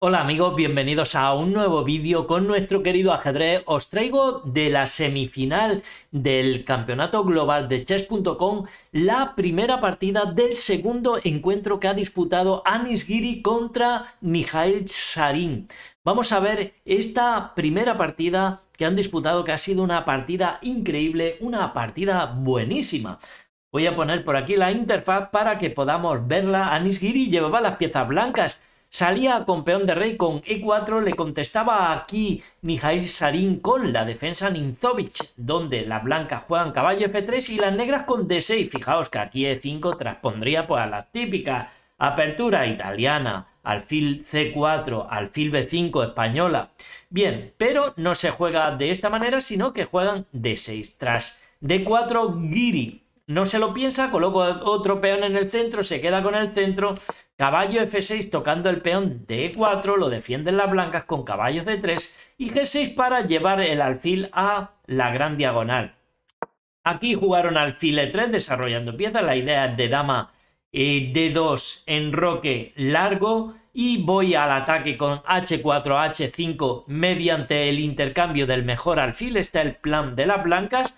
Hola amigos, bienvenidos a un nuevo vídeo con nuestro querido ajedrez. Os traigo de la semifinal del Campeonato Global de Chess.com la primera partida del segundo encuentro que ha disputado Anis Giri contra Mikhail Sarin. Vamos a ver esta primera partida que han disputado que ha sido una partida increíble, una partida buenísima. Voy a poner por aquí la interfaz para que podamos verla. Anis Giri llevaba las piezas blancas Salía con peón de rey con e4, le contestaba aquí Mijail Sarin con la defensa Ninzovic, donde las blancas juegan caballo f3 y las negras con d6. Fijaos que aquí e5 transpondría pues, a la típica apertura italiana, alfil c4, alfil b5 española. Bien, pero no se juega de esta manera, sino que juegan d6. Tras d4, Giri no se lo piensa, coloco otro peón en el centro, se queda con el centro, caballo F6 tocando el peón D4, lo defienden las blancas con caballos D3 y G6 para llevar el alfil a la gran diagonal. Aquí jugaron alfil E3 desarrollando piezas, la idea de dama eh, D2 en roque largo y voy al ataque con H4, H5 mediante el intercambio del mejor alfil, está el plan de las blancas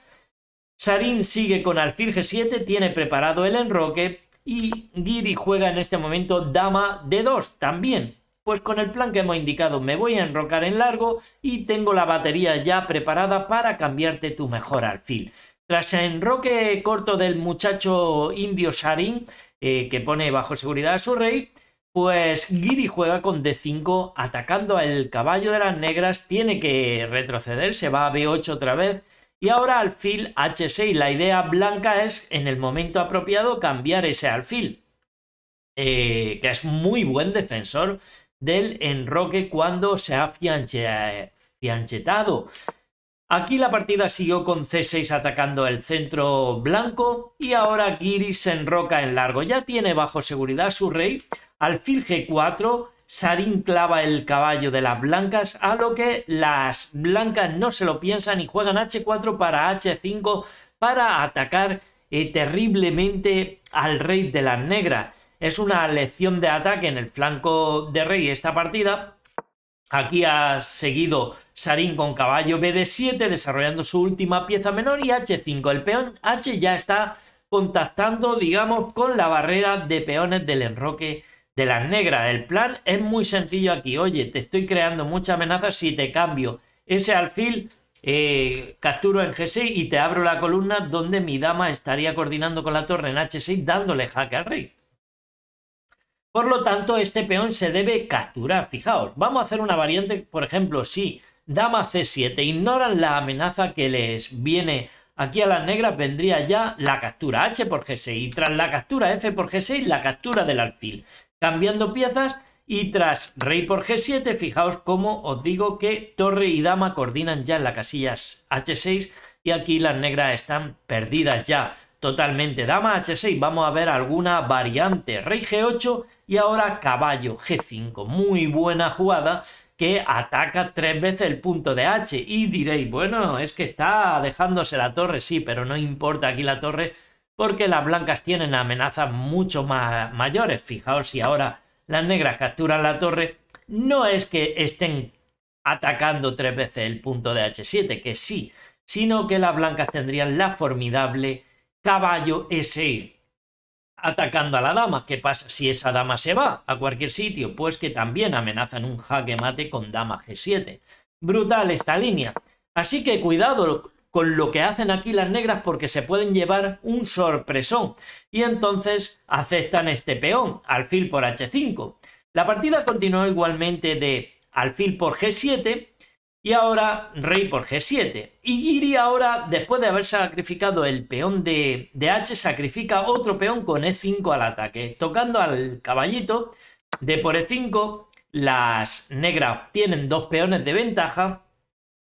Sarin sigue con alfil G7, tiene preparado el enroque y Giri juega en este momento dama D2 también. Pues con el plan que hemos indicado me voy a enrocar en largo y tengo la batería ya preparada para cambiarte tu mejor alfil. Tras el enroque corto del muchacho indio Sarin, eh, que pone bajo seguridad a su rey, pues Giri juega con D5 atacando al caballo de las negras, tiene que retroceder, se va a B8 otra vez y ahora alfil H6. La idea blanca es en el momento apropiado cambiar ese alfil, eh, que es muy buen defensor del enroque cuando se ha fianchetado. Aquí la partida siguió con C6 atacando el centro blanco y ahora Giri se enroca en largo. Ya tiene bajo seguridad su rey, alfil G4 Sarin clava el caballo de las blancas, a lo que las blancas no se lo piensan y juegan H4 para H5 para atacar eh, terriblemente al rey de las negras. Es una lección de ataque en el flanco de rey esta partida. Aquí ha seguido Sarin con caballo BD7 desarrollando su última pieza menor y H5. El peón H ya está contactando, digamos, con la barrera de peones del enroque de las negras. El plan es muy sencillo aquí. Oye, te estoy creando mucha amenaza si te cambio ese alfil, eh, capturo en G6 y te abro la columna donde mi dama estaría coordinando con la torre en H6 dándole jaque al rey. Por lo tanto, este peón se debe capturar. Fijaos, vamos a hacer una variante, por ejemplo, si dama C7 ignoran la amenaza que les viene aquí a las negras, vendría ya la captura H por G6 y tras la captura F por G6, la captura del alfil cambiando piezas y tras rey por g7, fijaos cómo os digo que torre y dama coordinan ya en la casilla h6 y aquí las negras están perdidas ya totalmente. Dama h6, vamos a ver alguna variante. Rey g8 y ahora caballo g5. Muy buena jugada que ataca tres veces el punto de h y diréis, bueno, es que está dejándose la torre, sí, pero no importa aquí la torre porque las blancas tienen amenazas mucho más mayores. Fijaos si ahora las negras capturan la torre, no es que estén atacando tres veces el punto de H7, que sí, sino que las blancas tendrían la formidable caballo S atacando a la dama. ¿Qué pasa si esa dama se va a cualquier sitio? Pues que también amenazan un jaque mate con dama G7. Brutal esta línea. Así que cuidado con lo que hacen aquí las negras porque se pueden llevar un sorpresón. Y entonces aceptan este peón, alfil por h5. La partida continuó igualmente de alfil por g7 y ahora rey por g7. Y Giri ahora, después de haber sacrificado el peón de, h, sacrifica otro peón con e5 al ataque, tocando al caballito de por e5 las negras tienen dos peones de ventaja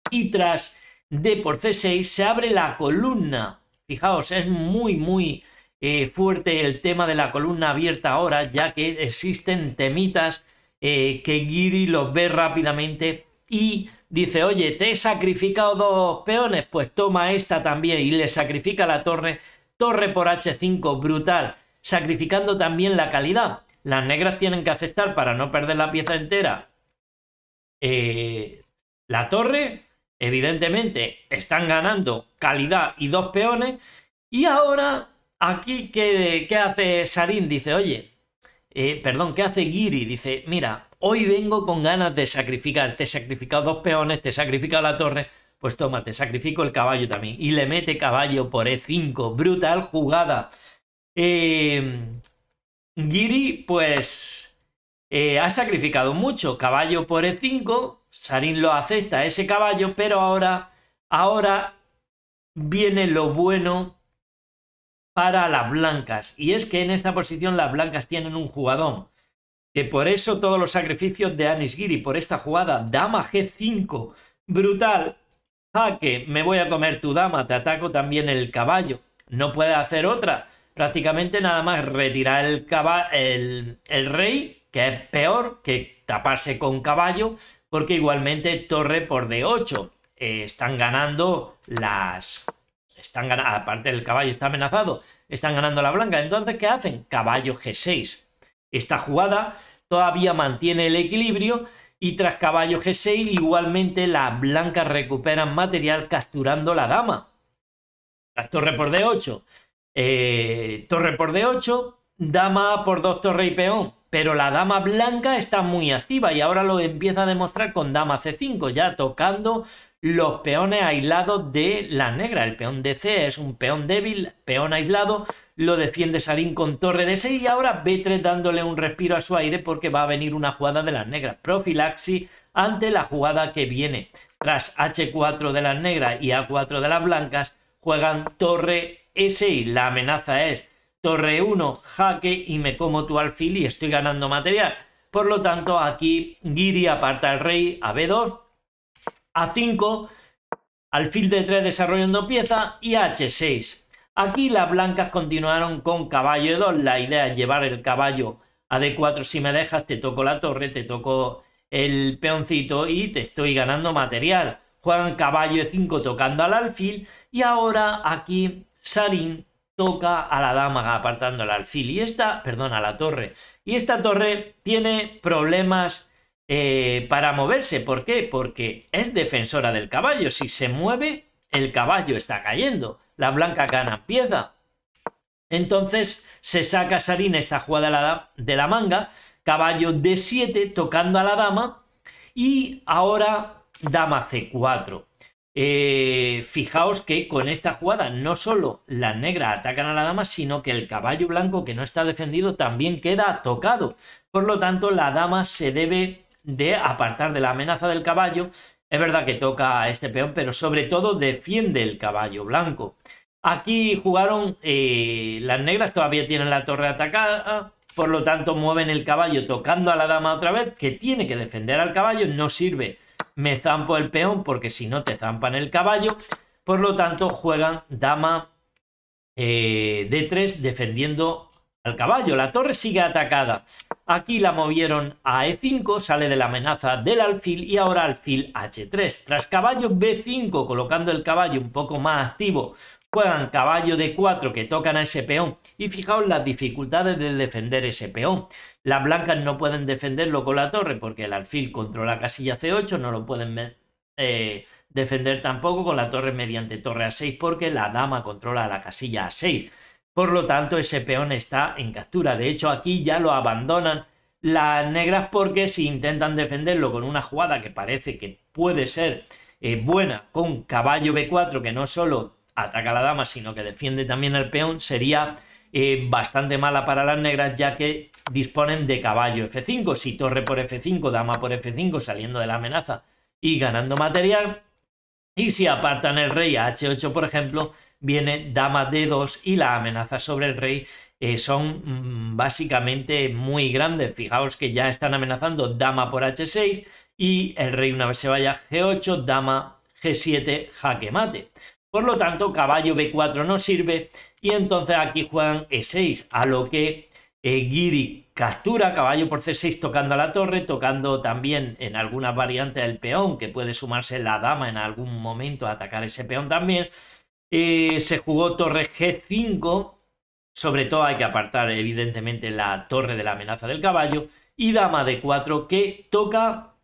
y tras D por C6 se abre la columna. Fijaos, es muy, muy eh, fuerte el tema de la columna abierta ahora, ya que existen temitas eh, que Giri los ve rápidamente y dice, oye, te he sacrificado dos peones, pues toma esta también y le sacrifica la torre. Torre por H5, brutal, sacrificando también la calidad. Las negras tienen que aceptar para no perder la pieza entera. Eh, la torre Evidentemente están ganando calidad y dos peones. Y ahora, aquí, ¿qué, qué hace Sarin? Dice, oye, eh, perdón, ¿qué hace Giri? Dice, mira, hoy vengo con ganas de sacrificar. Te he sacrificado dos peones, te he sacrificado la torre. Pues toma, te sacrifico el caballo también. Y le mete caballo por E5. Brutal jugada. Eh, Giri, pues, eh, ha sacrificado mucho. Caballo por E5. Sarin lo acepta ese caballo, pero ahora, ahora viene lo bueno para las blancas. Y es que en esta posición las blancas tienen un jugadón. Que por eso todos los sacrificios de Giri por esta jugada. Dama G5. Brutal. Jaque, me voy a comer tu dama. Te ataco también el caballo. No puede hacer otra. Prácticamente nada más retirar el, el, el rey, que es peor que taparse con caballo, porque igualmente torre por D8. Eh, están ganando las... Están aparte el caballo está amenazado, están ganando la blanca. Entonces, ¿qué hacen? Caballo G6. Esta jugada todavía mantiene el equilibrio y tras caballo G6 igualmente las blancas recuperan material capturando la dama. tras eh, torre por D8. torre por D8, dama por dos torre y peón pero la dama blanca está muy activa y ahora lo empieza a demostrar con dama c5, ya tocando los peones aislados de la negra. El peón dc C es un peón débil, peón aislado, lo defiende Sarín con torre d 6 y ahora B3 dándole un respiro a su aire porque va a venir una jugada de las negras. Profilaxis ante la jugada que viene. Tras H4 de las negras y A4 de las blancas, juegan torre s 6 La amenaza es torre 1, jaque y me como tu alfil y estoy ganando material. Por lo tanto, aquí Giri aparta el rey a B2, A5, alfil de 3 desarrollando pieza y H6. Aquí las blancas continuaron con caballo E2. La idea es llevar el caballo a D4. Si me dejas, te toco la torre, te toco el peoncito y te estoy ganando material. Juegan caballo E5 tocando al alfil y ahora aquí Sarin toca a la dama apartando el alfil. Y esta, perdón, a la torre. Y esta torre tiene problemas eh, para moverse. ¿Por qué? Porque es defensora del caballo. Si se mueve, el caballo está cayendo. La blanca gana, pieza. Entonces se saca Sarina esta jugada de la manga. Caballo D7 tocando a la dama. Y ahora dama C4. Eh, fijaos que con esta jugada no solo las negras atacan a la dama, sino que el caballo blanco que no está defendido también queda tocado. Por lo tanto, la dama se debe de apartar de la amenaza del caballo. Es verdad que toca a este peón, pero sobre todo defiende el caballo blanco. Aquí jugaron eh, las negras, todavía tienen la torre atacada, por lo tanto mueven el caballo tocando a la dama otra vez, que tiene que defender al caballo, no sirve me zampo el peón porque si no te zampan el caballo. Por lo tanto, juegan dama eh, D3 defendiendo al caballo. La torre sigue atacada. Aquí la movieron a E5, sale de la amenaza del alfil y ahora alfil H3. Tras caballo B5, colocando el caballo un poco más activo, juegan caballo D4 que tocan a ese peón. Y fijaos las dificultades de defender ese peón. Las blancas no pueden defenderlo con la torre porque el alfil controla casilla C8, no lo pueden eh, defender tampoco con la torre mediante torre A6 porque la dama controla la casilla A6. Por lo tanto, ese peón está en captura. De hecho, aquí ya lo abandonan las negras porque si intentan defenderlo con una jugada que parece que puede ser eh, buena con caballo B4, que no solo ataca a la dama, sino que defiende también al peón, sería eh, bastante mala para las negras, ya que disponen de caballo F5. Si torre por F5, dama por F5 saliendo de la amenaza y ganando material. Y si apartan el rey a H8, por ejemplo, viene dama D2 y la amenaza sobre el rey eh, son mm, básicamente muy grandes. Fijaos que ya están amenazando dama por H6 y el rey una vez se vaya G8, dama G7, jaque mate. Por lo tanto, caballo B4 no sirve y entonces aquí juegan E6, a lo que Giri captura caballo por c6 tocando a la torre, tocando también en algunas variantes el peón, que puede sumarse la dama en algún momento a atacar ese peón también. Eh, se jugó torre g5, sobre todo hay que apartar evidentemente la torre de la amenaza del caballo, y dama de 4 que toca,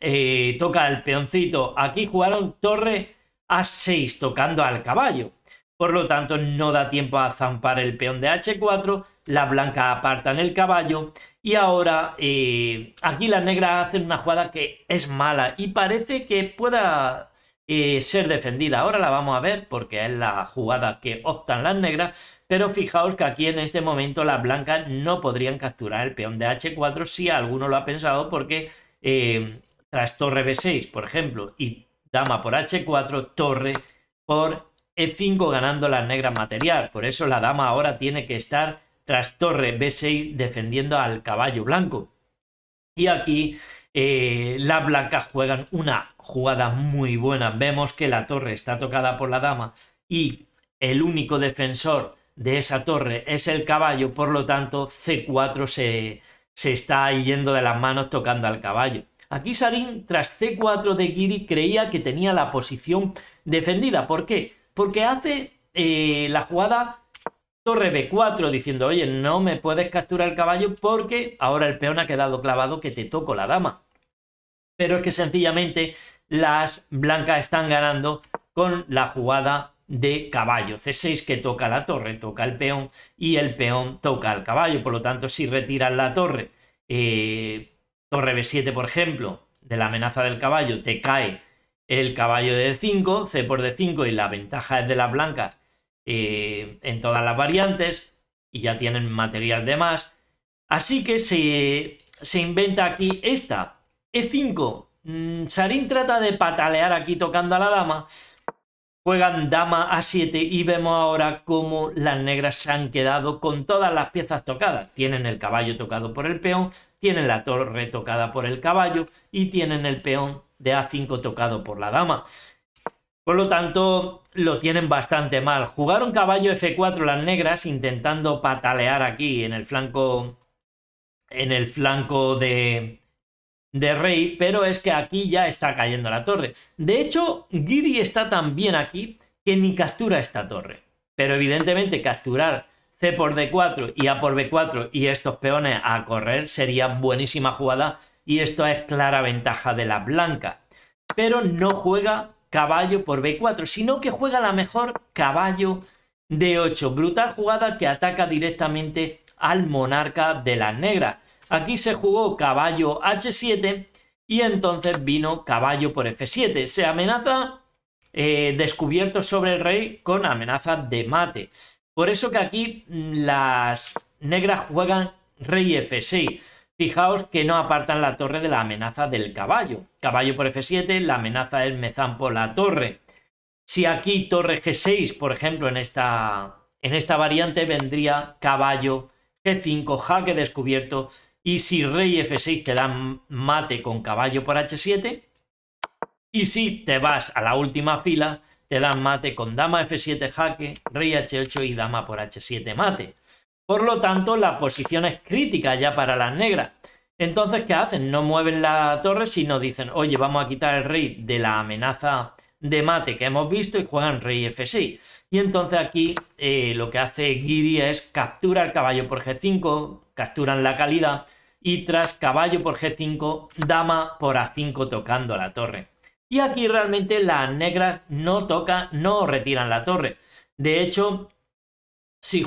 eh, toca el peoncito. Aquí jugaron torre a6 tocando al caballo. Por lo tanto, no da tiempo a zampar el peón de h4, las blancas apartan el caballo y ahora eh, aquí las negras hacen una jugada que es mala y parece que pueda eh, ser defendida. Ahora la vamos a ver porque es la jugada que optan las negras, pero fijaos que aquí en este momento las blancas no podrían capturar el peón de h4 si alguno lo ha pensado porque eh, tras torre b6, por ejemplo, y dama por h4, torre por e5 ganando la negra material. Por eso la dama ahora tiene que estar tras torre B6 defendiendo al caballo blanco. Y aquí eh, las blancas juegan una jugada muy buena. Vemos que la torre está tocada por la dama y el único defensor de esa torre es el caballo, por lo tanto C4 se, está yendo de las manos tocando al caballo. Aquí Sarin, tras C4 de Giri, creía que tenía la posición defendida. ¿Por qué? Porque hace eh, la jugada torre B4 diciendo, oye, no me puedes capturar el caballo porque ahora el peón ha quedado clavado que te toco la dama. Pero es que sencillamente las blancas están ganando con la jugada de caballo. C6 que toca la torre, toca el peón y el peón toca al caballo. Por lo tanto, si retiras la torre, eh, torre B7, por ejemplo, de la amenaza del caballo, te cae el caballo de 5, C por D5 y la ventaja es de las blancas eh, en todas las variantes y ya tienen material de más. Así que se, se inventa aquí esta, E5. Mm, Sarin trata de patalear aquí tocando a la dama. Juegan dama a 7 y vemos ahora cómo las negras se han quedado con todas las piezas tocadas. Tienen el caballo tocado por el peón, tienen la torre tocada por el caballo y tienen el peón de A5 tocado por la dama. Por lo tanto, lo tienen bastante mal. Jugaron caballo F4 las negras intentando patalear aquí en el flanco en el flanco de, de rey, pero es que aquí ya está cayendo la torre. De hecho, Giri está tan bien aquí que ni captura esta torre. Pero evidentemente capturar C por D4 y A por B4 y estos peones a correr sería buenísima jugada y esto es clara ventaja de la blanca. Pero no juega caballo por B4, sino que juega la mejor caballo D8. Brutal jugada que ataca directamente al monarca de las negras. Aquí se jugó caballo H7 y entonces vino caballo por F7. Se amenaza eh, descubierto sobre el rey con amenaza de mate. Por eso que aquí mm, las negras juegan rey F6 Fijaos que no apartan la torre de la amenaza del caballo. Caballo por f7, la amenaza es mezán por la torre. Si aquí torre g6, por ejemplo, en esta, en esta variante vendría caballo g5, jaque descubierto. Y si rey f6 te dan mate con caballo por h7. Y si te vas a la última fila, te dan mate con dama f7 jaque, rey h8 y dama por h7 mate. Por lo tanto, la posición es crítica ya para las negras. Entonces, ¿qué hacen? No mueven la torre, sino dicen, oye, vamos a quitar el rey de la amenaza de mate que hemos visto y juegan rey f6. Y entonces aquí eh, lo que hace Giri es capturar caballo por g5, capturan la calidad y tras caballo por g5, dama por a5 tocando la torre. Y aquí realmente las negras no tocan, no retiran la torre. De hecho, si,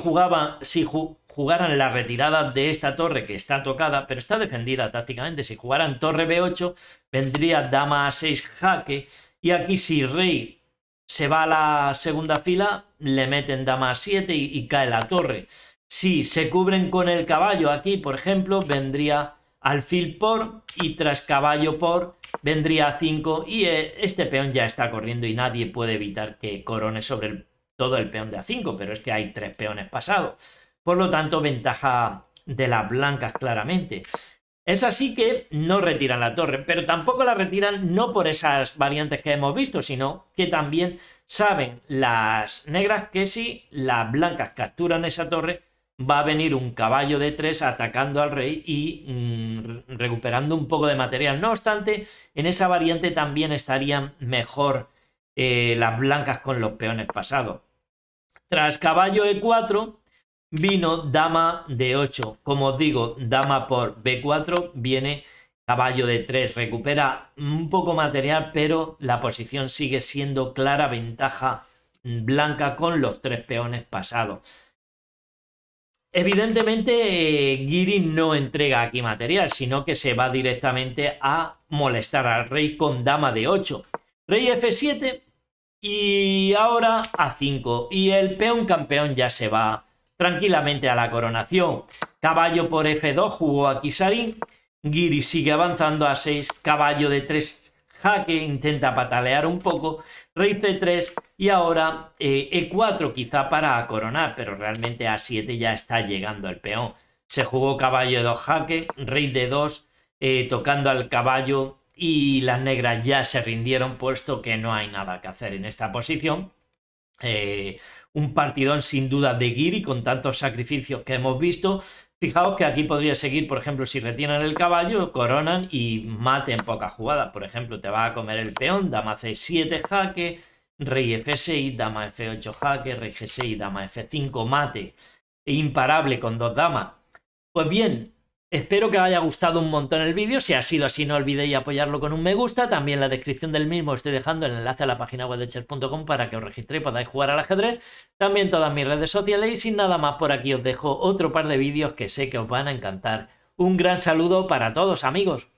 si jugaran la retirada de esta torre que está tocada, pero está defendida tácticamente, si jugaran torre B8, vendría dama A6 jaque, y aquí si rey se va a la segunda fila, le meten dama A7 y, cae la torre. Si se cubren con el caballo aquí, por ejemplo, vendría alfil por y tras caballo por vendría a 5 y eh, este peón ya está corriendo y nadie puede evitar que corone sobre el todo el peón de A5, pero es que hay tres peones pasados. Por lo tanto, ventaja de las blancas claramente. Es así que no retiran la torre, pero tampoco la retiran no por esas variantes que hemos visto, sino que también saben las negras que si las blancas capturan esa torre, va a venir un caballo de tres atacando al rey y mm, recuperando un poco de material. No obstante, en esa variante también estarían mejor eh, las blancas con los peones pasados. Tras caballo e4 vino dama de 8. Como os digo, dama por b4 viene caballo de 3. Recupera un poco material, pero la posición sigue siendo clara ventaja blanca con los tres peones pasados. Evidentemente, eh, Giri no entrega aquí material, sino que se va directamente a molestar al rey con dama de 8. Rey F7 y ahora a 5. Y el peón campeón ya se va tranquilamente a la coronación. Caballo por F2 jugó a Kisarin. Giri sigue avanzando a 6. Caballo de 3 jaque intenta patalear un poco. Rey C3 y ahora E4 eh, e quizá para coronar, pero realmente A7 ya está llegando el peón. Se jugó caballo de 2 jaque, rey de 2 eh, tocando al caballo y las negras ya se rindieron puesto que no hay nada que hacer en esta posición. Eh, un partidón sin duda de Giri con tantos sacrificios que hemos visto. Fijaos que aquí podría seguir, por ejemplo, si retienen el caballo, coronan y maten pocas jugadas. Por ejemplo, te va a comer el peón, dama c7 jaque, rey f6, dama f8 jaque, rey g6, dama f5 mate, e imparable con dos damas. Pues bien, Espero que os haya gustado un montón el vídeo, si ha sido así no olvidéis apoyarlo con un me gusta, también en la descripción del mismo estoy dejando el enlace a la página web de chess.com para que os registréis y podáis jugar al ajedrez, también todas mis redes sociales y sin nada más por aquí os dejo otro par de vídeos que sé que os van a encantar. Un gran saludo para todos amigos.